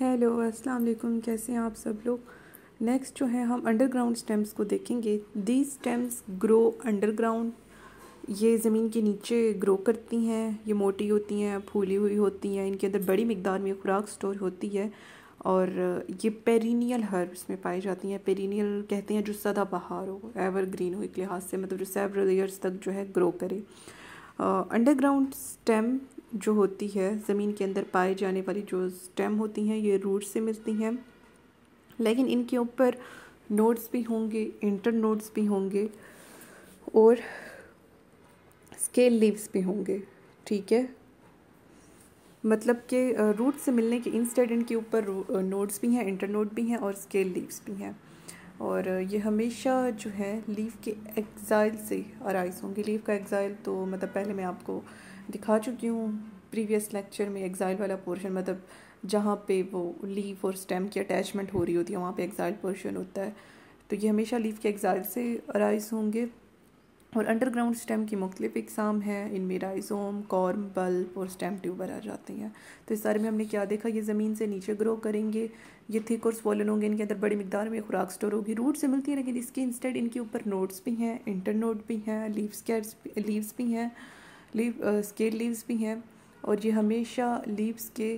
hello अस्सलाम वालेकुम कैसे हैं आप सब लोग नेक्स्ट जो है हम अंडरग्राउंड स्टेम्स को देखेंगे दी स्टेम्स ग्रो अंडरग्राउंड ये ज़मीन के नीचे ग्रो करती हैं ये मोटी होती हैं फूली हुई होती हैं इनके अंदर बड़ी मकदार में खुराक स्टोर होती है और ये पेरीनियल हर्ब्स में पाई जाती हैं पेरीनियल कहते हैं जो सदा बहार हो एवर ग्रीन हो एक लिहाज से मतलब जो सेवरल ईयर्स तक जो है ग्रो करे अंडरग्राउंड स्टेम जो होती है ज़मीन के अंदर पाए जाने वाली जो स्टेम होती हैं ये रूट से मिलती हैं लेकिन इनके ऊपर नोड्स भी होंगे इंटर नोड्स भी होंगे और स्केल लीव्स भी होंगे ठीक है मतलब कि रूट से मिलने के इंस्टेड इनके ऊपर नोड्स भी हैं इंटर नोड भी हैं और स्केल लीव्स भी हैं और ये हमेशा जो है लीव के एग्ज़ाइल से अराइज होंगे लीव का एग्ज़ाइल तो मतलब पहले मैं आपको दिखा चुकी हूँ प्रीवियस लेक्चर में एग्ज़ाइल वाला पोर्शन मतलब जहाँ पे वो लीफ और स्टेम की अटैचमेंट हो रही होती है वहाँ पे एग्ज़ाइल पोर्शन होता है तो ये हमेशा लीफ के एग्ज़ाइल से अराइज होंगे और अंडरग्राउंड स्टेम की मुख्तलिफ इकसाम हैं इनमें राइजोम कॉर्म बल्ब और स्टेम ट्यूबर आ जाते हैं तो इस सारे में हमने क्या देखा ये ज़मीन से नीचे ग्रो करेंगे ये थिक और स्वॉलन होंगे इनके अंदर बड़ी मिकदार में खुराक स्टोर होगी रूट से मिलती है लेकिन इसके इंस्टेड इनके ऊपर नोट्स भी हैं इंटर नोट भी हैं लीव्स कैट्स लीव्स भी हैं लीव स्केल लीव्स भी हैं और ये हमेशा लीव्स के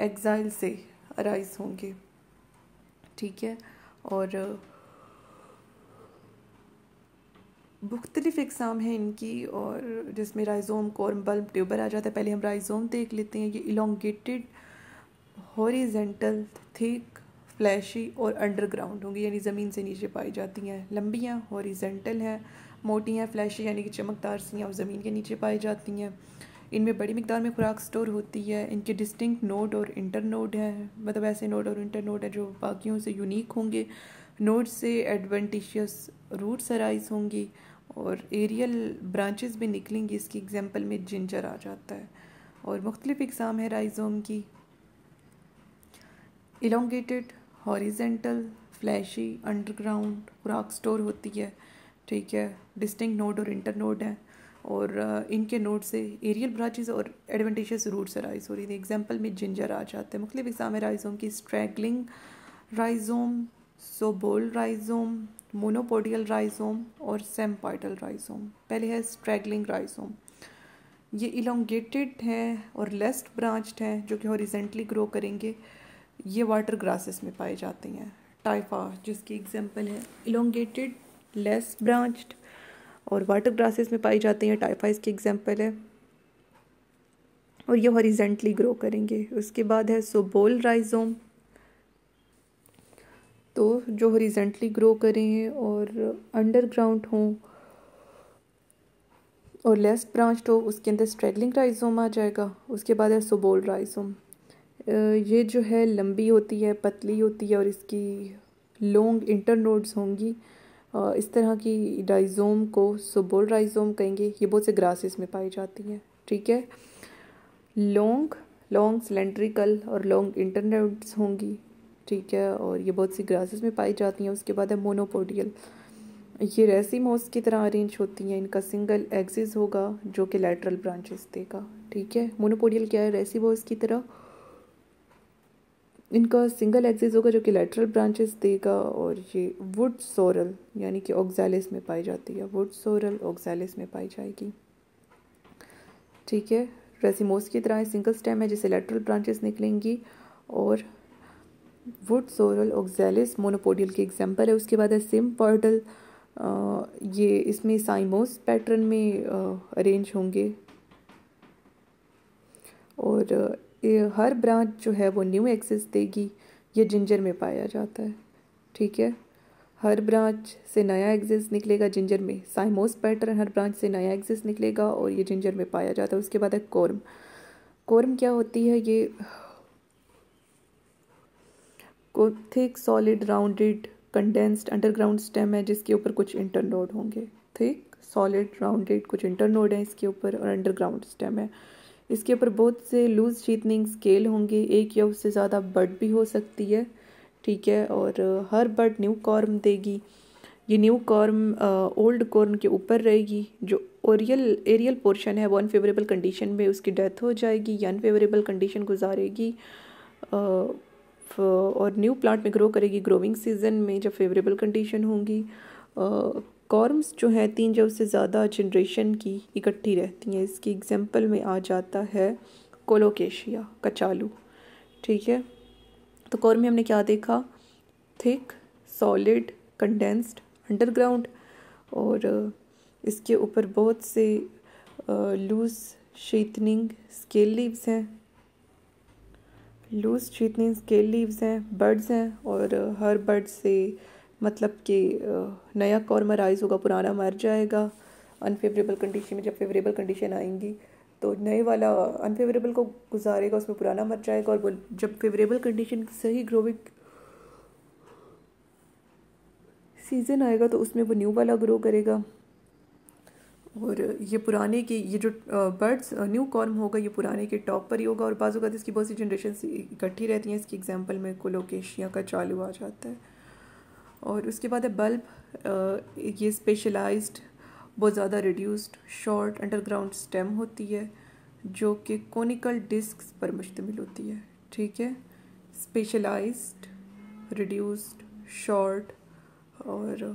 एग्ज़ाइल से अराइज होंगे ठीक है और मुख्तलिफ इकसाम हैं इनकी और जिसमें राइजोम कॉर्म बल्ब ट्यूबर आ जाता है पहले हम राइजोम देख लेते हैं ये इलोंगेटेड हॉरीजेंटल थिक फ्लैशी और अंडरग्राउंड होंगी यानी ज़मीन से नीचे पाई जाती हैं लंबियाँ हॉरीजेंटल हैं मोटी हैं फ्लैशी यानी कि चमकदार सियाँ और ज़मीन के नीचे पाई जाती हैं इनमें बड़ी मकदार में खुराक स्टोर होती है इनके डिस्टिंक नोड और इंटर नोड हैं मतलब ऐसे नोड और इंटर नोड है जो बाकियों से यूनिक होंगे नोड से एडवेंटिशियस रूट्स अराइज होंगी और एरियल ब्रांचेस भी निकलेंगी इसकी एग्जांपल में जिंजर आ जाता है और मुख्तलिफ इकसाम है राइजोम की इलोंगेटेड हॉरिजेंटल फ्लैशी अंडरग्राउंड खुराक स्टोर होती है ठीक है डिस्टिंक्ट नोड और इंटर नोड हैं और uh, इनके नोड से एरियल ब्रांचेस और रूट रूट्स राइज हो रही थी एग्जाम्पल में जिंजर आ जाते हैं मुख्तलिफ इकसाम राइजोम की straggling rhizome sobole rhizome monopodial rhizome और सेम्पाइटल राइजोम पहले है स्ट्रैगलिंग राइजोम ये इलोंगेटेड हैं और लेस्ट ब्रांचड हैं जो कि हॉरिजेंटली ग्रो करेंगे ये वाटर ग्रासेस में पाए जाते हैं टाइफा जिसकी एग्जांपल है इलोंगेटेड लेस ब्रांच्ड और वाटर ग्रासेस में पाई जाती हैं टाइफाइस की एग्जांपल है और ये हॉरिजेंटली ग्रो करेंगे उसके बाद है सोबोल राइजोम तो जो हॉरिजेंटली ग्रो करें और अंडरग्राउंड हों और लेस ब्रांच हो उसके अंदर स्ट्रेडलिंग राइजोम आ जाएगा उसके बाद है सोबोल राइजोम ये जो है लंबी होती है पतली होती है और इसकी लॉन्ग इंटर नोड्स होंगी इस तरह की डाइजोम को सुबोल राइजोम कहेंगे ये बहुत से ग्रासेस में पाई जाती हैं ठीक है लॉन्ग लॉन्ग सिलेंड्रिकल और लॉन्ग इंटरनेट्स होंगी ठीक है और ये बहुत सी ग्रासेस में पाई जाती हैं उसके बाद है मोनोपोडियल ये रेसिमोस की तरह अरेंज होती हैं इनका सिंगल एक्सिस होगा जो कि लेटरल ब्रांचेस देगा ठीक है मोनोपोडियल क्या है रेसिमोस की तरह इनका सिंगल एक्सिस होगा जो कि लेटरल ब्रांचेस देगा और ये वुड सोरल यानी कि ऑक्सैलिस में पाई जाती है वुड सोरल ऑक्सैलिस में पाई जाएगी ठीक है रेसिमोस की तरह सिंगल स्टेम है जिसे लेटरल ब्रांचेस निकलेंगी और वुड सोरल ऑक्सैलिस मोनोपोडियल की एग्जांपल है उसके बाद है सिम पॉर्टल ये इसमें साइमोस पैटर्न में अरेंज होंगे और हर ब्रांच जो है वो न्यू एक्सिस देगी ये जिंजर में पाया जाता है ठीक है हर ब्रांच से नया एग्जिस निकलेगा जिंजर में साइमोस पैटर्न हर ब्रांच से नया एग्जिस निकलेगा और ये जिंजर में पाया जाता है उसके बाद है कोर्म कोर्म क्या होती है ये को thick solid rounded condensed underground stem है जिसके ऊपर कुछ इंटरनोड होंगे थिक सॉलिड राउंडेड कुछ इंटरनोड है इसके ऊपर और अंडरग्राउंड स्टेम है इसके ऊपर बहुत से लूज शीतनिंग स्केल होंगे एक या उससे ज़्यादा बर्ड भी हो सकती है ठीक है और हर बर्ड न्यू कॉर्म देगी ये न्यू कॉर्म ओल्ड कॉर्म के ऊपर रहेगी जो ओरियल एरियल पोर्शन है वो अनफेवरेबल कंडीशन में उसकी डेथ हो जाएगी या अनफेवरेबल कंडीशन गुजारेगी और न्यू प्लांट में ग्रो करेगी ग्रोविंग सीजन में जब फेवरेबल कंडीशन होंगी कॉर्म्स जो हैं तीन या उससे ज़्यादा जनरेशन की इकट्ठी रहती हैं इसकी एग्जांपल में आ जाता है कोलोकेशिया कचालू ठीक है तो कॉर्म में हमने क्या देखा थिक सॉलिड कंडेंस्ड अंडरग्राउंड और इसके ऊपर बहुत से लूज शीतनिंग स्केल लीव्स हैं लूज शीतनिंग स्केल लीव्स हैं बर्ड्स हैं और हर बर्ड से मतलब कि नया कॉर्मर राइज होगा पुराना मर जाएगा अनफेवरेबल कंडीशन में जब फेवरेबल कंडीशन आएंगी तो नए वाला अनफेवरेबल को गुजारेगा उसमें पुराना मर जाएगा और वो जब फेवरेबल कंडीशन सही ग्रोविंग सीज़न आएगा तो उसमें वो न्यू वाला ग्रो करेगा और ये पुराने की ये जो बर्ड्स न्यू कॉर्म होगा ये पुराने के टॉप पर ही होगा और बाजू का तो इसकी बहुत सी जनरेशन इकट्ठी रहती हैं इसकी एग्जांपल में कोलोकेशिया का चालू आ जाता है और उसके बाद है बल्ब ये स्पेशलाइज्ड बहुत ज़्यादा रिड्यूस्ड शॉर्ट अंडरग्राउंड स्टेम होती है जो कि कोनिकल डिस्क पर मुश्तमिल होती है ठीक है स्पेशलाइज्ड रिड्यूस्ड शॉर्ट और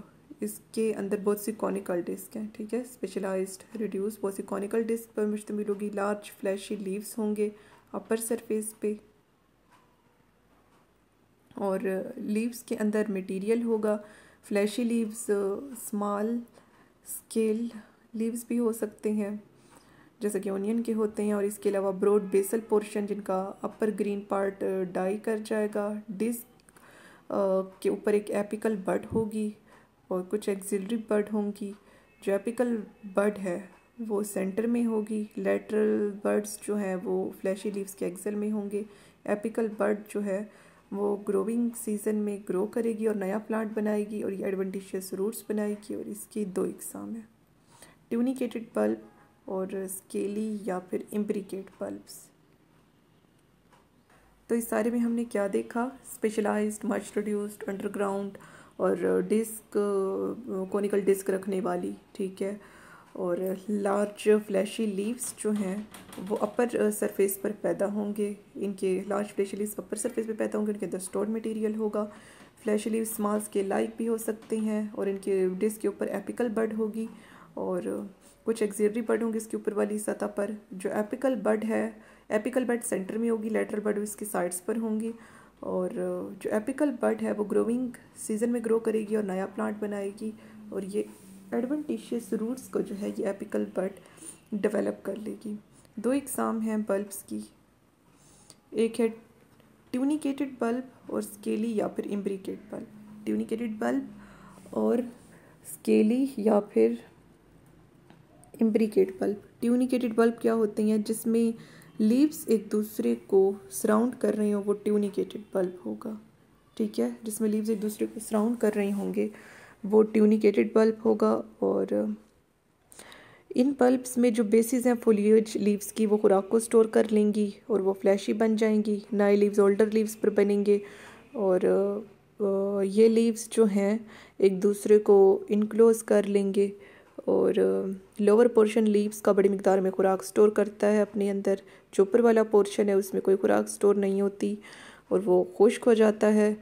इसके अंदर बहुत सी कॉनिकल डिस्क हैं ठीक है स्पेशलाइज्ड रिड्यूस बहुत सी कॉनिकल डिस्क पर मुश्तमिल होगी लार्ज फ्लैशी लीव्स होंगे अपर सरफेस पे और लीव्स के अंदर मटेरियल होगा fleshy leaves small scale leaves भी हो सकते हैं जैसे कि ओनियन के होते हैं और इसके अलावा ब्रॉड बेसल पोर्शन जिनका अपर ग्रीन पार्ट डाई कर जाएगा डिस्क uh, के ऊपर एक एपिकल बर्ड होगी और कुछ एक्जिलरी बर्ड होंगी जो एपिकल बर्ड है वो सेंटर में होगी लेटरल बर्ड्स जो हैं वो फ्लैशी लीव्स के एक्सल में होंगे एपिकल बर्ड जो है वो ग्रोविंग सीज़न में ग्रो करेगी और नया प्लांट बनाएगी और ये एडवेंटिशियस रूट्स बनाएगी और इसकी दो इकसाम है ट्यूनिकेटेड बल्ब और स्केली या फिर इम्ब्रिकेट बल्ब्स तो इस सारे में हमने क्या देखा स्पेशलाइज्ड मच रिड्यूस्ड अंडरग्राउंड और डिस्क कोनिकल डिस्क रखने वाली ठीक है और लार्ज फ्लैशी लीव्स जो हैं वो अपर सरफेस uh, पर पैदा होंगे इनके large fleshy leaves upper surface पर पैदा होंगे इनके अंदर स्टोर मटेरियल होगा fleshy leaves small scale like भी हो सकते हैं और इनके डिस्क के ऊपर एपिकल बर्ड होगी और कुछ एक्जेरी बर्ड होंगे इसके ऊपर वाली सतह पर जो एपिकल बर्ड है एपिकल बर्ड सेंटर में होगी लेटरल बर्ड उसके साइड्स पर होंगी और जो एपिकल बर्ड है वो ग्रोइंग सीज़न में ग्रो करेगी और नया प्लांट बनाएगी और ये एडवेंटिशियस रूट्स को जो है ये एपिकल बर्ड डेवलप कर लेगी दो एग्ज़ाम हैं बल्ब्स की एक है ट्यूनिकेटेड बल्ब और स्केली या फिर इम्ब्रिकेट बल्ब ट्यूनिकेटेड बल्ब और स्केली या फिर इम्ब्रिकेट बल्ब ट्यूनिकेटेड बल्ब क्या होते हैं जिसमें लीव्स एक दूसरे को सराउंड कर रहे हो वो ट्यूनिकेटेड बल्ब होगा ठीक है जिसमें लीव्स एक दूसरे को सराउंड कर रहे होंगे वो ट्यूनिकेटेड बल्ब होगा और इन बल्ब्स में जो बेसिस हैं फोलियज लीव्स की वो खुराक को स्टोर कर लेंगी और वो फ्लैशी बन जाएंगी नए लीव्स ओल्डर लीव्स पर बनेंगे और ये लीव्स जो हैं एक दूसरे को इनक्लोज कर लेंगे और लोअर पोर्शन लीव्स का बड़ी मकदार में खुराक स्टोर करता है अपने अंदर जो ऊपर वाला पोर्शन है उसमें कोई खुराक स्टोर नहीं होती और वो खुश्क हो जाता है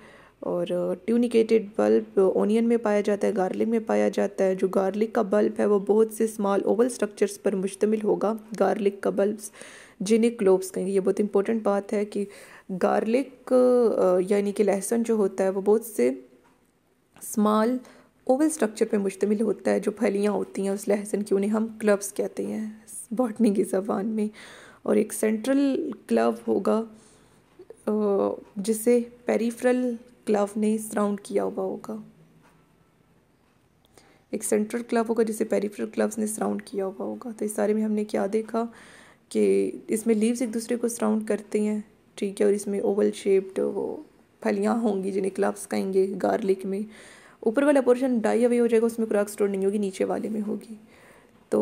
और ट्यूनिकेटेड बल्ब ओनियन में पाया जाता है गार्लिक में पाया जाता है जो गार्लिक का बल्ब है वो बहुत से स्मॉल ओवल स्ट्रक्चर्स पर मुश्तमिल होगा गार्लिक का बल्ब्स जिन्हें क्लोब्स कहेंगे ये बहुत इंपॉर्टेंट बात है कि गार्लिक यानी कि लहसुन जो होता है वो बहुत से स्मॉल ओवल स्ट्रक्चर पर मुश्तमिल होता है जो फलियाँ होती हैं उस लहसुन की उन्हें हम क्लब्स कहते हैं बॉटनी की जबान में और एक सेंट्रल क्लब होगा जिसे पेरीफ्रल क्लव ने सराउंड किया हुआ होगा एक सेंट्रल क्लब होगा जिसे पेरीफ्रल क्लब्स ने सराउंड किया हुआ होगा तो इस सारे में हमने क्या देखा कि इसमें लीव्स एक दूसरे को सराउंड करते हैं ठीक है और इसमें ओवल शेप्ड वो फलियाँ होंगी जिन्हें क्लब्स कहेंगे गार्लिक में ऊपर वाला पोर्शन डाई अवे हो जाएगा उसमें क्रॉक स्टोर नहीं होगी नीचे वाले में होगी तो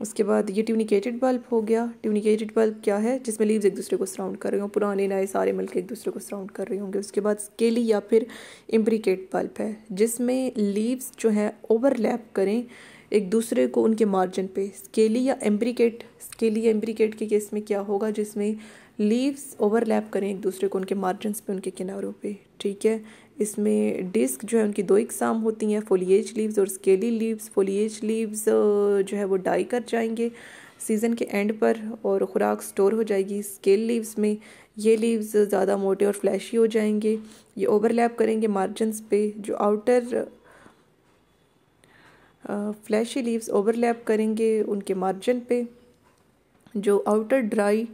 उसके बाद ये ट्यूनिकेटेड बल्ब हो गया ट्यूनिकेटेड बल्ब क्या है जिसमें लीव्स एक दूसरे को सराउंड कर रहे हों पुराने नए सारे मिलकर एक दूसरे को सराउंड कर रहे होंगे उसके बाद स्केली या फिर इम्ब्रिकेट बल्ब है जिसमें लीव्स जो है ओवरलैप करें एक दूसरे को उनके मार्जिन पे स्केली या एम्ब्रिकेट स्केली या एम्ब्रिकेट के केस में क्या होगा जिसमें लीव्स ओवरलैप करें एक दूसरे को उनके मार्जिनस पे उनके किनारों पे ठीक है इसमें डिस्क जो है उनकी दो इकसाम होती हैं फोलिएज लीव्स और स्केली लीव्स फोलिएज लीव्स जो है वो डाई कर जाएंगे सीज़न के एंड पर और ख़ुराक स्टोर हो जाएगी स्केल लीव्स में ये लीव्स ज़्यादा मोटे और फ्लैशी हो जाएंगे ये ओवरलैप करेंगे मार्जिनस पे जो आउटर फ्लैशी लीव्स ओवरलैप करेंगे उनके मार्जिन पे जो आउटर ड्राई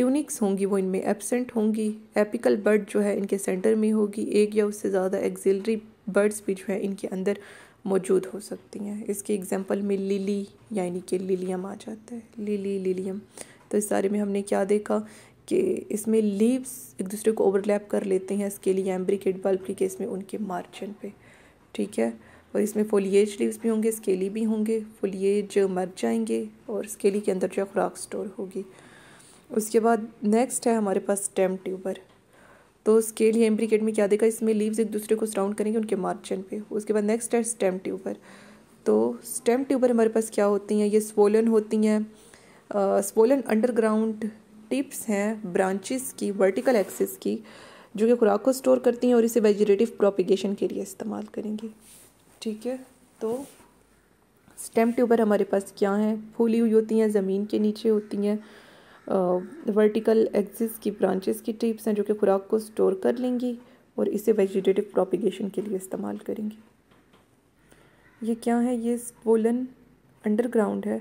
ट्यूनिक्स होंगी वो इनमें एबसेंट होंगी एपिकल बर्ड जो है इनके सेंटर में होगी एक या उससे ज़्यादा एक्जिलरी बर्ड्स भी जो है इनके अंदर मौजूद हो सकती हैं इसके एग्जांपल में लिली यानी कि लिलियम आ जाता है लिली लिलियम तो इस सारे में हमने क्या देखा कि इसमें लीव्स एक दूसरे को ओवरलैप कर लेते हैं इसके लिए एम्ब्रिकेट बल्ब के केस में उनके मार्जिन पे ठीक है और इसमें फोलिएज लीव्स भी होंगे स्केली भी होंगे फोलिएज मर जाएंगे और स्केली के अंदर जो खुराक स्टोर होगी उसके बाद नेक्स्ट है हमारे पास स्टेम ट्यूबर तो स्केल लिए एम्ब्रिकेट में क्या देखा इसमें लीव्स एक दूसरे को सराउंड करेंगे उनके मार्जिन पे उसके बाद नेक्स्ट है स्टेम ट्यूबर तो स्टेम ट्यूबर हमारे पास क्या होती हैं ये स्वोलन होती हैं स्वोलन अंडरग्राउंड टिप्स हैं ब्रांचेस की वर्टिकल एक्सेस की जो कि खुराक को स्टोर करती हैं और इसे वेजिटेटिव प्रोपिगेशन के लिए इस्तेमाल करेंगे ठीक है तो स्टेम ट्यूबर हमारे पास क्या हैं फूली हुई होती हैं ज़मीन के नीचे होती हैं वर्टिकल एक्सिस की ब्रांचेस की टिप्स हैं जो कि खुराक को स्टोर कर लेंगी और इसे वेजिटेटिव प्रोपिगेशन के लिए इस्तेमाल करेंगी ये क्या है ये स्पोलन अंडरग्राउंड है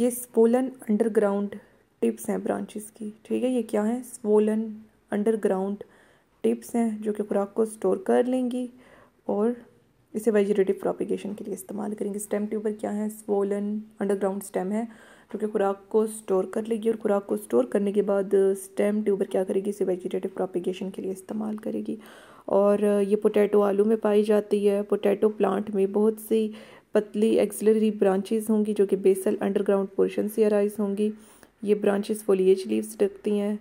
ये स्पोलन अंडरग्राउंड टिप्स हैं ब्रांचेस की ठीक है ये क्या है स्पोलन अंडरग्राउंड टिप्स हैं जो कि खुराक को स्टोर कर लेंगी और इसे वेजिटेटिव प्रोपिगेशन के लिए इस्तेमाल करेंगे स्टेम ट्यूबर क्या है स्वोलन अंडरग्राउंड स्टेम है क्योंकि खुराक को स्टोर कर लेगी और खुराक को स्टोर करने के बाद स्टेम ट्यूबर क्या करेगी इसे वेजिटेटिव प्रोपिगेशन के लिए इस्तेमाल करेगी और ये पोटैटो आलू में पाई जाती है पोटैटो प्लांट में बहुत सी पतली एक्सलरी ब्रांचेस होंगी जो कि बेसल अंडरग्राउंड पोर्शन से अराइज होंगी ये ब्रांचेस फोलिएज लीव्स रखती हैं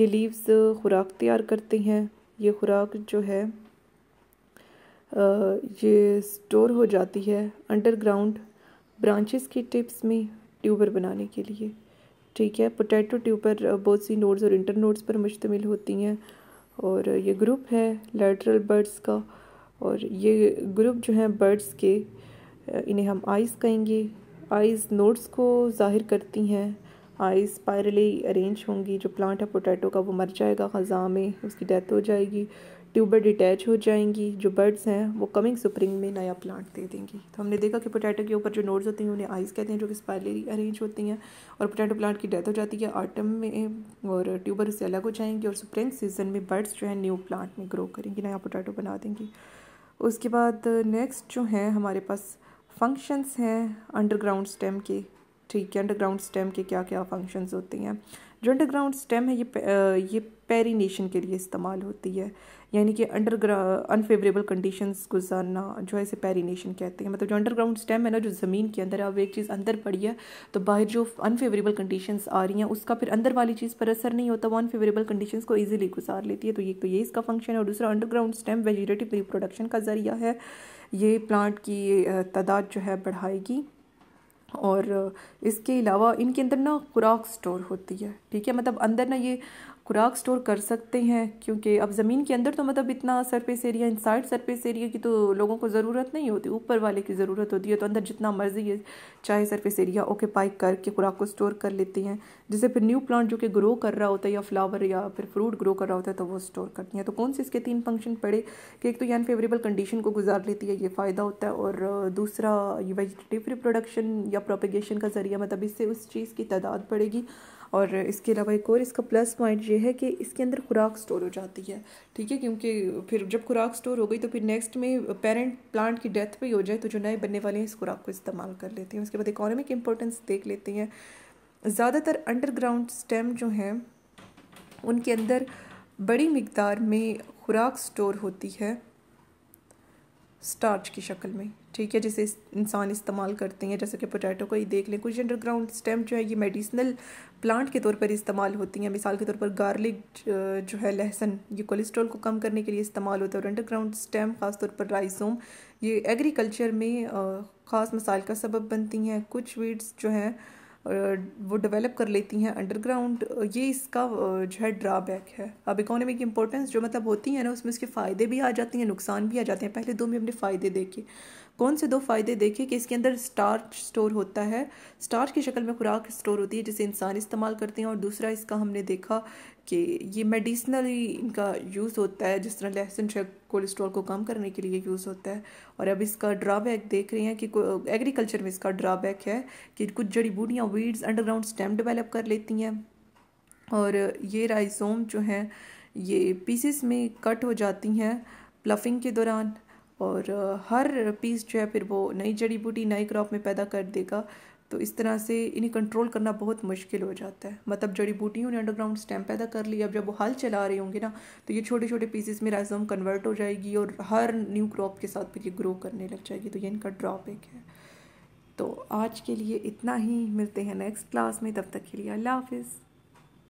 ये लीव्स खुराक तैयार करती हैं ये खुराक जो है ये स्टोर हो जाती है अंडरग्राउंड ब्रांचेस की टिप्स में ट्यूबर बनाने के लिए ठीक है पोटैटो ट्यूबर बहुत सी नोड्स और इंटर नोड्स पर मुश्तमिल होती हैं और ये ग्रुप है लेटरल बर्ड्स का और ये ग्रुप जो है बर्ड्स के इन्हें हम आइस कहेंगे आइस नोट्स को ज़ाहिर करती हैं आइस स्पायरली अरेंज होंगी जो प्लांट है पोटैटो का वो मर जाएगा ख़ज़ा में उसकी डेथ हो जाएगी ट्यूबर डिटैच हो जाएंगी जो बर्ड्स हैं वो कमिंग स्प्रिंग में नया प्लांट दे देंगी तो हमने देखा कि पोटैटो के ऊपर जो नोड्स होते हैं उन्हें आइस कहते हैं जो कि स्पायलरी अरेंज होती हैं और पोटैटो प्लांट की डेथ हो जाती है आटम में और ट्यूबर उससे अलग हो जाएंगी और स्प्रिंग सीजन में बर्ड्स जो है न्यू प्लांट में ग्रो करेंगी नया पोटैटो बना देंगी उसके बाद नेक्स्ट जो है हमारे पास फंक्शंस हैं अंडरग्राउंड स्टेम के ठीक है अंडरग्राउंड स्टेम के क्या क्या फंक्शंस होते हैं जो अंडरग्राउंड स्टेम है ये ये पेरीनेशन के लिए इस्तेमाल होती है यानी कि अंडरग्राउंड अनफेवरेबल कंडीशंस गुजारना जो है इसे पेरीनेशन कहते हैं मतलब जो अंडरग्राउंड स्टेम है ना जो ज़मीन के अंदर अब एक चीज़ अंदर पड़ी है तो बाहर जो अनफेवरेबल कंडीशंस आ रही हैं उसका फिर अंदर वाली चीज़ पर असर नहीं होता वो अनफेवरेबल कंडीशंस को ईजिली गुजार लेती है तो ये तो ये इसका फंक्शन है और दूसरा अंडरग्राउंड स्टेम वेजिटेटिव रिप्रोडक्शन का ज़रिया है ये प्लांट की तादाद जो है बढ़ाएगी और इसके अलावा इनके अंदर ना खुराक स्टोर होती है ठीक है मतलब अंदर ना ये खुराक स्टोर कर सकते हैं क्योंकि अब ज़मीन के अंदर तो मतलब इतना surface area inside surface area की तो लोगों को ज़रूरत नहीं होती ऊपर वाले की ज़रूरत होती है तो अंदर जितना मर्जी है चाहे सरफेस एरिया ओके पाइक करके खुराक को स्टोर कर लेती हैं जैसे फिर न्यू प्लांट जो कि ग्रो कर रहा होता है या फ्लावर या फिर फ्रूट ग्रो कर रहा होता है तो वो स्टोर करती हैं तो कौन से इसके तीन फंक्शन पड़े कि एक तो ये अनफेवरेबल कंडीशन को गुजार लेती है ये फ़ायदा होता है और दूसरा ये वेजिटेटिव रिप्रोडक्शन या प्रोपिगेशन का ज़रिया मतलब इससे उस चीज़ की तादाद बढ़ेगी और इसके अलावा एक और इसका प्लस पॉइंट ये है कि इसके अंदर खुराक स्टोर हो जाती है ठीक है क्योंकि फिर जब खुराक स्टोर हो गई तो फिर नेक्स्ट में पेरेंट प्लांट की डेथ पर हो जाए तो जो नए बनने वाले हैं इस खुराक को इस्तेमाल कर लेते हैं उसके बाद इकोनॉमिक इंपॉर्टेंस देख लेते हैं ज़्यादातर अंडरग्राउंड स्टेम जो हैं उनके अंदर बड़ी मकदार में खुराक स्टोर होती है स्टार्च की शक्ल में ठीक है जिसे इंसान इस्तेमाल करते हैं जैसे कि पोटैटो को ही देख लें कुछ अंडरग्राउंड स्टेम जो है ये मेडिसिनल प्लांट के तौर पर इस्तेमाल होती हैं मिसाल के तौर पर गार्लिक जो है लहसन ये कोलेस्ट्रॉल को कम करने के लिए इस्तेमाल होता है और अंडरग्राउंड स्टेम ख़ासतौर पर राइसोम ये एग्रीकल्चर में ख़ास मसाइल का सबब बनती हैं कुछ वीड्स जो हैं वो डेवलप कर लेती हैं अंडरग्राउंड ये इसका जो है ड्राबैक है अब इकोनॉमिक इंपॉर्टेंस जो मतलब होती है ना उसमें उसके फ़ायदे भी आ जाते हैं नुकसान भी आ जाते हैं पहले दो में अपने फ़ायदे देखे कौन से दो फ़ायदे देखें कि इसके अंदर स्टार्च स्टोर होता है स्टार्च की शक्ल में खुराक स्टोर होती है जिसे इंसान इस्तेमाल करते हैं और दूसरा इसका हमने देखा कि ये मेडिसिनली इनका यूज़ होता है जिस तरह लहसुन शक कोलेस्ट्रॉल को कम करने के लिए यूज़ होता है और अब इसका ड्राबैक देख रहे हैं कि एग्रीकल्चर में इसका ड्राबैक है कि कुछ जड़ी बूटियाँ वीड्स अंडरग्राउंड स्टेम डेवेलप कर लेती हैं और ये राइसोम जो हैं ये पीसेस में कट हो जाती हैं प्लफिंग के दौरान और हर पीस जो है फिर वो नई जड़ी बूटी नई क्रॉप में पैदा कर देगा तो इस तरह से इन्हें कंट्रोल करना बहुत मुश्किल हो जाता है मतलब जड़ी बूटियों ने अंडरग्राउंड स्टैम पैदा कर लिया अब जब वो हल चला रहे होंगे ना तो ये छोटे छोटे पीसेस में राइजोम कन्वर्ट हो जाएगी और हर न्यू क्रॉप के साथ फिर ये ग्रो करने लग जाएगी तो ये इनका ड्रॉबैक है तो आज के लिए इतना ही मिलते हैं नेक्स्ट क्लास में तब तक के लिए अल्लाह हाफिज़